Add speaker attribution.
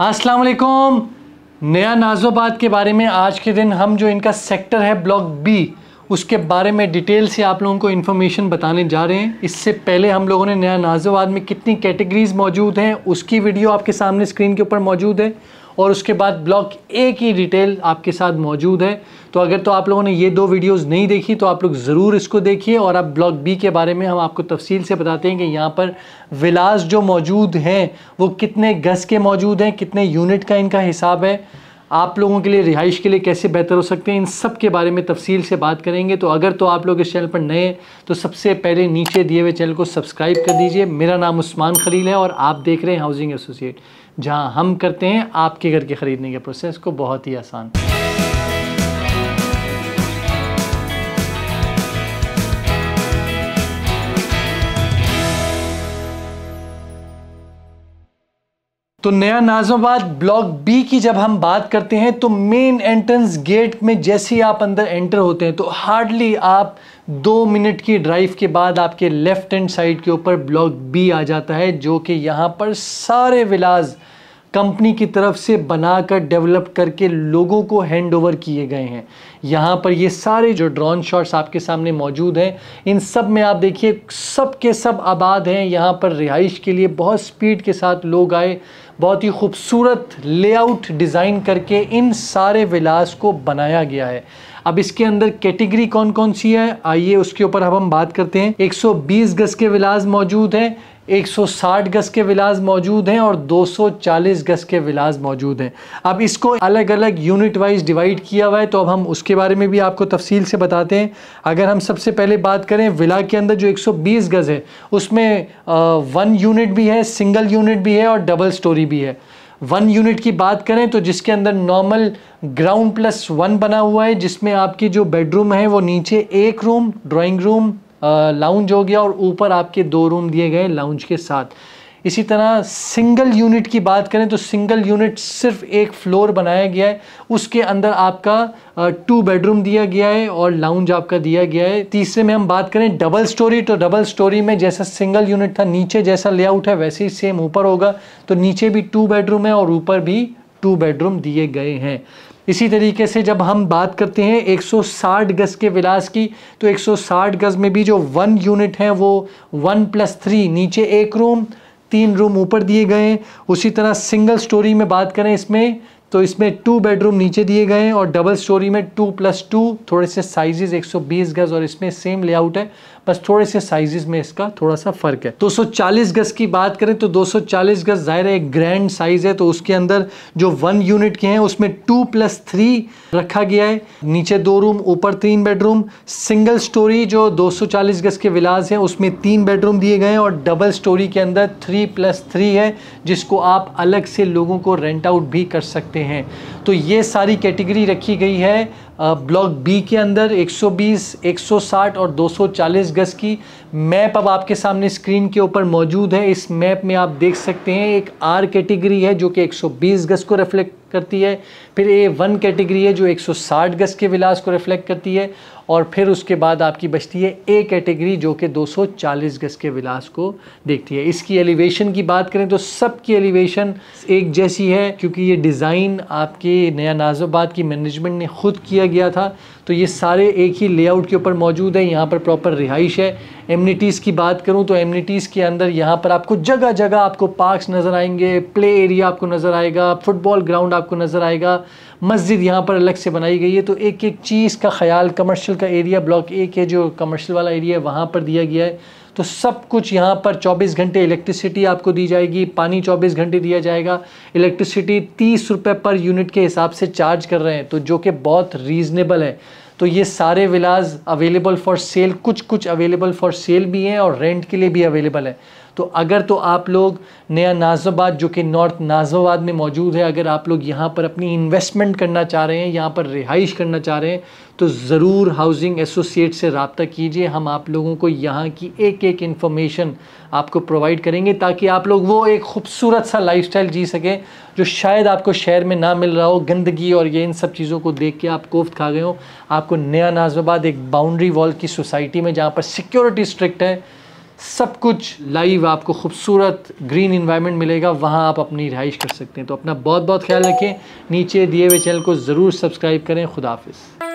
Speaker 1: असलकुम नया नाजोबाद के बारे में आज के दिन हम जो इनका सेक्टर है ब्लॉक बी उसके बारे में डिटेल से आप लोगों को इन्फॉर्मेशन बताने जा रहे हैं इससे पहले हम लोगों ने नया नाजोबाद में कितनी कैटेगरीज़ मौजूद हैं उसकी वीडियो आपके सामने स्क्रीन के ऊपर मौजूद है और उसके बाद ब्लॉक ए की डिटेल आपके साथ मौजूद है तो अगर तो आप लोगों ने ये दो वीडियोस नहीं देखी तो आप लोग ज़रूर इसको देखिए और आप ब्लॉक बी के बारे में हम आपको तफसील से बताते हैं कि यहाँ पर विलास जो मौजूद हैं वो कितने गज़ के मौजूद हैं कितने यूनिट का इनका हिसाब है आप लोगों के लिए रिहाइश के लिए कैसे बेहतर हो सकते हैं इन सब के बारे में तफसील से बात करेंगे तो अगर तो आप लोग इस चैनल पर नए हैं तो सबसे पहले नीचे दिए हुए चैनल को सब्सक्राइब कर दीजिए मेरा नाम उस्मान खलील है और आप देख रहे हैं हाउसिंग एसोसिएट जहाँ हम करते हैं आपके घर के ख़रीदने के प्रोसेस को बहुत ही आसान तो नया नाजमाबाद ब्लॉक बी की जब हम बात करते हैं तो मेन एंट्रेंस गेट में जैसे ही आप अंदर एंटर होते हैं तो हार्डली आप दो मिनट की ड्राइव के बाद आपके लेफ्ट हैंड साइड के ऊपर ब्लॉक बी आ जाता है जो कि यहाँ पर सारे विलाज कंपनी की तरफ से बनाकर डेवलप करके लोगों को हैंड ओवर किए गए हैं यहाँ पर ये सारे जो ड्रोन शॉट्स आपके सामने मौजूद हैं इन सब में आप देखिए सब के सब आबाद हैं यहाँ पर रिहाइश के लिए बहुत स्पीड के साथ लोग आए बहुत ही खूबसूरत लेआउट डिज़ाइन करके इन सारे विलास को बनाया गया है अब इसके अंदर कैटेगरी कौन कौन सी है आइए उसके ऊपर अब हम बात करते हैं 120 गज के विलास मौजूद हैं 160 गज के विलास मौजूद हैं और 240 गज के विलास मौजूद हैं अब इसको अलग अलग यूनिट वाइज डिवाइड किया हुआ है तो अब हम उसके बारे में भी आपको तफसील से बताते हैं अगर हम सबसे पहले बात करें विला के अंदर जो 120 गज है उसमें वन यूनिट भी है सिंगल यूनिट भी है और डबल स्टोरी भी है वन यूनिट की बात करें तो जिसके अंदर नॉर्मल ग्राउंड प्लस वन बना हुआ है जिसमें आपकी जो बेडरूम है वो नीचे एक रूम ड्राइंग रूम लाउंज हो गया और ऊपर आपके दो रूम दिए गए लाउंज के साथ इसी तरह सिंगल यूनिट की बात करें तो सिंगल यूनिट सिर्फ एक फ्लोर बनाया गया है उसके अंदर आपका टू बेडरूम दिया गया है और लाउंज आपका दिया गया है तीसरे में हम बात करें डबल स्टोरी तो डबल स्टोरी में जैसा सिंगल यूनिट था नीचे जैसा लेआउट है वैसे ही सेम ऊपर होगा तो नीचे भी टू बेडरूम है और ऊपर भी टू बेडरूम दिए गए हैं इसी तरीके से जब हम बात करते हैं 160 गज़ के विलास की तो 160 गज़ में भी जो वन यूनिट है वो वन प्लस थ्री नीचे एक रूम तीन रूम ऊपर दिए गए हैं उसी तरह सिंगल स्टोरी में बात करें इसमें तो इसमें टू बेडरूम नीचे दिए गए हैं और डबल स्टोरी में टू प्लस टू थोड़े से साइजेस 120 गज और इसमें सेम लेआउट है बस थोड़े से साइजेस में इसका थोड़ा सा फर्क है 240 गज की बात करें तो 240 गज जाहिर है एक ग्रैंड साइज है तो उसके अंदर जो वन यूनिट के हैं उसमें टू प्लस थ्री रखा गया है नीचे दो रूम ऊपर तीन बेडरूम सिंगल स्टोरी जो 240 गज के विलास हैं उसमें तीन बेडरूम दिए गए हैं और डबल स्टोरी के अंदर थ्री प्लस थ्री है जिसको आप अलग से लोगों को रेंट आउट भी कर सकते हैं हैं तो ये सारी कैटेगरी रखी गई है ब्लॉक बी के अंदर 120, 160 और 240 गज की मैप अब आपके सामने स्क्रीन के ऊपर मौजूद है इस मैप में आप देख सकते हैं एक आर कैटेगरी है जो कि 120 गज को रिफ्लेक्ट करती है फिर ए वन कैटेगरी है जो 160 गज के विलास को रिफ्लेक्ट करती है और फिर उसके बाद आपकी बचती है ए कैटेगरी जो कि 240 गज के विलास को देखती है इसकी एलिवेशन की बात करें तो सबकी एलिवेशन एक जैसी है क्योंकि ये डिज़ाइन आपके नया नाजोबाद की मैनेजमेंट ने खुद किया किया गया था तो ये सारे एक ही लेआउट के ऊपर मौजूद है यहाँ पर प्रॉपर रिहाइश है एमनिटीज़ की बात करूँ तो एमनिटीज़ के अंदर यहाँ पर आपको जगह जगह आपको पार्क्स नज़र आएंगे प्ले एरिया आपको नज़र आएगा फुटबॉल ग्राउंड आपको नज़र आएगा मस्जिद यहाँ पर अलग से बनाई गई है तो एक एक चीज़ का ख्याल कमर्शियल का एरिया ब्लॉक एक है जो कमर्शियल वाला एरिया है वहाँ पर दिया गया है तो सब कुछ यहाँ पर 24 घंटे इलेक्ट्रिसिटी आपको दी जाएगी पानी 24 घंटे दिया जाएगा इलेक्ट्रिसिटी तीस रुपये पर यूनिट के हिसाब से चार्ज कर रहे हैं तो जो कि बहुत रीज़नेबल है तो ये सारे विलाज अवेलेबल फॉर सेल कुछ कुछ अवेलेबल फॉर सेल भी हैं और रेंट के लिए भी अवेलेबल है तो अगर तो आप लोग नया नाज़ाबाद जो कि नॉर्थ नाज़ाबाद में मौजूद है अगर आप लोग यहाँ पर अपनी इन्वेस्टमेंट करना चाह रहे हैं यहाँ पर रिहाइश करना चाह रहे हैं तो ज़रूर हाउसिंग एसोसिएट से रबता कीजिए हम आप लोगों को यहाँ की एक एक इन्फॉर्मेशन आपको प्रोवाइड करेंगे ताकि आप लोग वो एक खूबसूरत सा लाइफ जी सकें जो शायद आपको शहर में ना मिल रहा हो गंदगी और ये इन सब चीज़ों को देख के आप कोफ्त खा गए हो आपको नया नाजमाबाद एक बाउंड्री वॉल की सोसाइटी में जहाँ पर सिक्योरिटी स्ट्रिक्ट है सब कुछ लाइव आपको खूबसूरत ग्रीन इन्वायरमेंट मिलेगा वहाँ आप अपनी रिहाइश कर सकते हैं तो अपना बहुत बहुत ख्याल रखें नीचे दिए हुए चैनल को ज़रूर सब्सक्राइब करें खुदाफिज़